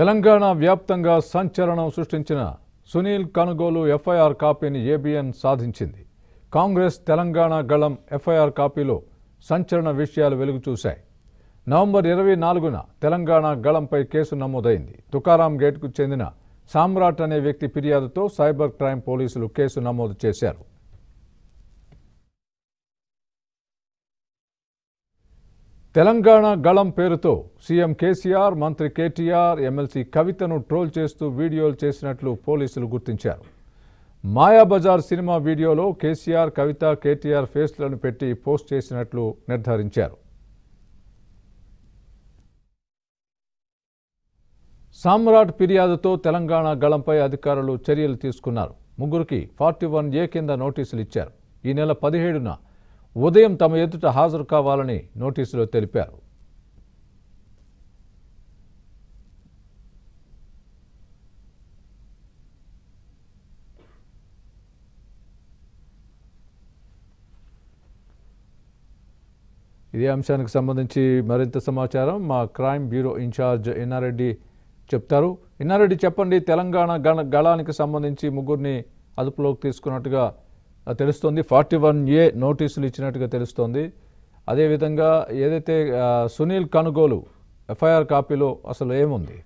తెలంగాణ వ్యాప్తంగా సంచలనం సృష్టించిన సునీల్ కనుగోలు ఎఫ్ఐఆర్ కాపీని ఏబిఎన్ సాధించింది కాంగ్రెస్ తెలంగాణ గళం ఎఫ్ఐఆర్ కాపీలో సంచలన విషయాలు వెలుగు చూశాయి నవంబర్ ఇరవై నాలుగున తెలంగాణ గళంపై కేసు నమోదైంది తుకారాం గేట్కు చెందిన సామ్రాట్ అనే వ్యక్తి ఫిర్యాదుతో సైబర్ క్రైమ్ పోలీసులు కేసు నమోదు చేశారు తెలంగాణ గళం పేరుతో సీఎం కేసీఆర్ మంత్రి కేటీఆర్ ఎమ్మెల్సీ కవితను ట్రోల్ చేస్తూ వీడియోలు చేసినట్లు పోలీసులు గుర్తించారు మాయాబజార్ సినిమా వీడియోలో కేసీఆర్ కవిత కేటీఆర్ ఫేస్లను పెట్టి పోస్ట్ చేసినట్లు నిర్ధారించారు సామ్రాట్ ఫిర్యాదుతో తెలంగాణ గళంపై అధికారులు చర్యలు తీసుకున్నారు ముగ్గురికి ఫార్టీ వన్ ఏ కింద నోటీసులు ఇచ్చారు ఈ నెల పదిహేడున ఉదయం తమ ఎదుట హాజరు కావాలని నోటీసులో తెలిపారు ఇదే అంశానికి సంబంధించి మరింత సమాచారం మా క్రైమ్ బ్యూరో ఇన్ఛార్జ్ ఎన్నారెడ్డి చెప్తారు ఎన్నారెడ్డి చెప్పండి తెలంగాణ గణ గళానికి సంబంధించి ముగ్గురిని అదుపులోకి తీసుకున్నట్టుగా తెలుస్తుంది ఫార్టీ వన్ ఏ నోటీసులు ఇచ్చినట్టుగా తెలుస్తోంది అదేవిధంగా ఏదైతే సునీల్ కనుగోలు ఎఫ్ఐఆర్ కాపీలో అసలు ఏముంది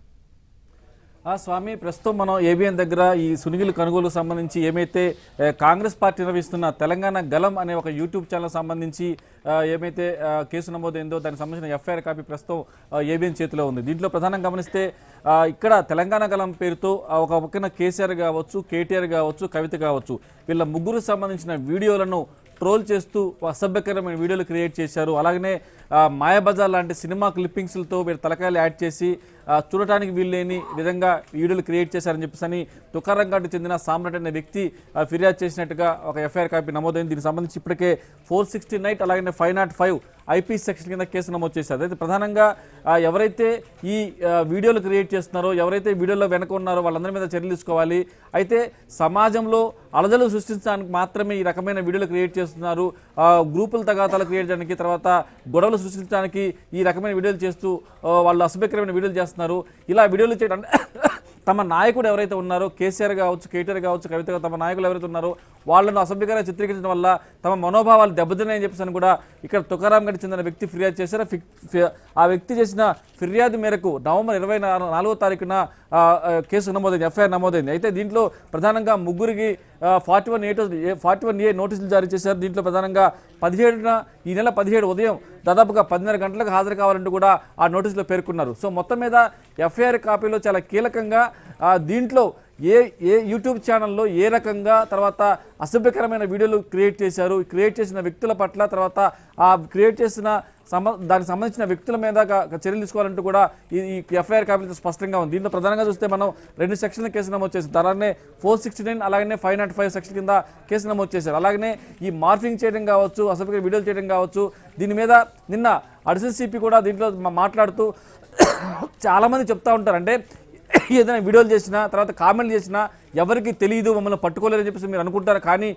స్వామి ప్రస్తుతం మనం ఏబిఎన్ దగ్గర ఈ సునిగిల కనుగోలు సంబంధించి ఏమైతే కాంగ్రెస్ పార్టీ నిర్వహిస్తున్న తెలంగాణ గలం అనే ఒక యూట్యూబ్ ఛానల్ సంబంధించి ఏమైతే కేసు నమోదైందో దానికి సంబంధించిన ఎఫ్ఐఆర్ కాపీ ప్రస్తుతం ఏబిఎన్ చేతిలో ఉంది దీంట్లో ప్రధానంగా గమనిస్తే ఇక్కడ తెలంగాణ గలం పేరుతో ఒక పక్కన కేసీఆర్ కావచ్చు కేటీఆర్ కావచ్చు కవిత కావచ్చు వీళ్ళ ముగ్గురు సంబంధించిన వీడియోలను ట్రోల్ చేస్తూ అసభ్యకరమైన వీడియోలు క్రియేట్ చేశారు అలాగనే మాయాబజార్ లాంటి సినిమా క్లిప్పింగ్స్లతో మీరు తలకాయలు యాడ్ చేసి చూడటానికి వీల్లేని విధంగా వీడియోలు క్రియేట్ చేశారని చెప్పేసి అని తుకారంఘాటు చెందిన సామ్రాట్ అనే వ్యక్తి ఫిర్యాదు చేసినట్టుగా ఒక ఎఫ్ఐఆర్ కాపీ నమోదైంది దీనికి సంబంధించి ఇప్పటికే ఫోర్ సిక్స్టీ నైట్ అలాగనే five nought five IP section కింద కేసు నమోదు చేశారు అయితే ప్రధానంగా ఎవరైతే ఈ వీడియోలు క్రియేట్ చేస్తున్నారో ఎవరైతే వీడియోలో వెనక ఉన్నారో వాళ్ళందరి మీద చర్యలు తీసుకోవాలి అయితే సమాజంలో అలజలు సృష్టించడానికి మాత్రమే ఈ రకమైన వీడియోలు క్రియేట్ చేస్తున్నారు గ్రూపుల తగాతాలు క్రియేట్ చేయడానికి తర్వాత గొడవలు సృష్టించడానికి ఈ రకమైన వీడియోలు చేస్తూ వాళ్ళు అసభ్యకరమైన వీడియోలు చేస్తున్నారు ఇలా వీడియోలు చేయడం తమ నాయకుడు ఎవరైతే ఉన్నారో కేసీఆర్ కావచ్చు కేటీఆర్ కావచ్చు కవిత తమ నాయకులు ఎవరైతే ఉన్నారో వాళ్ళను అసభ్యకరంగా చిత్రీకరించడం వల్ల తమ మనోభావాలు దెబ్బతిన్నాయని చెప్పేసి కూడా ఇక్కడ తుకారాం గడి చెందిన వ్యక్తి ఫిర్యాదు చేశారు ఆ వ్యక్తి చేసిన ఫిర్యాదు మేరకు నవంబర్ ఇరవై నాలుగో తారీఖున కేసు నమోదైంది ఎఫ్ఐఆర్ నమోదైంది అయితే దీంట్లో ప్రధానంగా ముగ్గురికి forty one A to forty one A నోటీసులు జారీ చేశారు దీంట్లో ప్రధానంగా పదిహేడున ఈ నెల పదిహేడు ఉదయం దాదాపుగా పదిన్నర గంటలకు హాజరు కావాలంటూ కూడా ఆ నోటీసులో పేర్కొన్నారు సో మొత్తం మీద ఎఫ్ఐఆర్ కాపీలో చాలా కీలకంగా దీంట్లో ఏ ఏ యూట్యూబ్ ఛానల్లో ఏ రకంగా తర్వాత అసభ్యకరమైన వీడియోలు క్రియేట్ చేశారు క్రియేట్ చేసిన వ్యక్తుల పట్ల తర్వాత ఆ క్రియేట్ చేసిన సమ దానికి సంబంధించిన వ్యక్తుల మీద చర్యలు తీసుకోవాలంటూ కూడా ఈ ఎఫ్ఐఆర్ కాపీలతో స్పష్టంగా ఉంది దీంట్లో ప్రధానంగా చూస్తే మనం రెండు సెక్షన్ల కేసు నమోదు చేసింది అలాగే ఫోర్ సిక్స్టీ నైన్ అలాగే ఫైవ్ నాట్ ఫైవ్ సెక్షన్ కింద కేసు నమోదు చేశారు అలాగనే ఈ మార్ఫింగ్ చేయడం కావచ్చు అసభ్యకర వీడియోలు చేయడం కావచ్చు దీని మీద నిన్న అడిసిసిపి కూడా దీంట్లో మాట్లాడుతూ చాలామంది చెప్తా ఉంటారు అంటే ఏదైనా వీడియోలు చేసినా తర్వాత కామెంట్లు చేసినా ఎవరికి తెలియదు మమ్మల్ని పట్టుకోలేదని చెప్పేసి మీరు అనుకుంటారు కానీ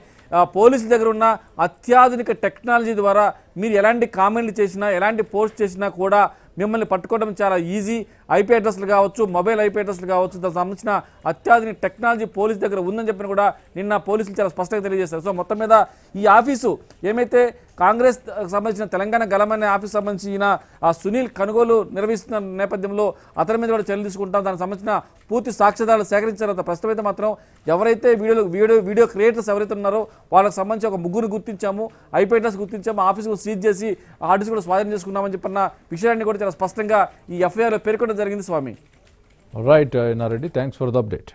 పోలీసుల దగ్గర ఉన్న అత్యాధునిక టెక్నాలజీ ద్వారా మీరు ఎలాంటి కామెంట్లు చేసినా ఎలాంటి పోస్ట్ చేసినా కూడా మిమ్మల్ని పట్టుకోవడం చాలా ఈజీ ఐపీ అడ్రస్లు కావచ్చు మొబైల్ ఐపీ అడ్రస్లు కావచ్చు దానికి సంబంధించిన అత్యాధునిక టెక్నాలజీ పోలీస్ దగ్గర ఉందని చెప్పిన కూడా నిన్న పోలీసులు చాలా స్పష్టంగా తెలియజేశారు సో మొత్తం మీద ఈ ఆఫీసు ఏమైతే కాంగ్రెస్ సంబంధించిన తెలంగాణ గలమనే ఆఫీస్ సంబంధించిన ఆ సునీల్ కనుగోలు నిర్వహిస్తున్న నేపథ్యంలో అతని మీద కూడా చర్యలు తీసుకుంటాం దానికి సంబంధించిన పూర్తి సాక్ష్యాధారాలు సేకరించిన తర్వాత ప్రస్తుతం మాత్రం ఎవరైతే వీడియోలు వీడియో వీడియో క్రియేటర్స్ ఎవరైతే ఉన్నారో వాళ్ళకి సంబంధించి ఒక ముగ్గురు గుర్తించాము అడ్రస్ గుర్తించాము ఆఫీస్ సీజ్ చేసి ఆఫీస్ కూడా స్వాధీనం చేసుకున్నామని చెప్పిన విషయాన్ని కూడా చాలా స్పష్టంగా ఈ ఎఫ్ఐఆర్లో పేర్కొన్న జరిగింది Swamy right Nareddy thanks for the update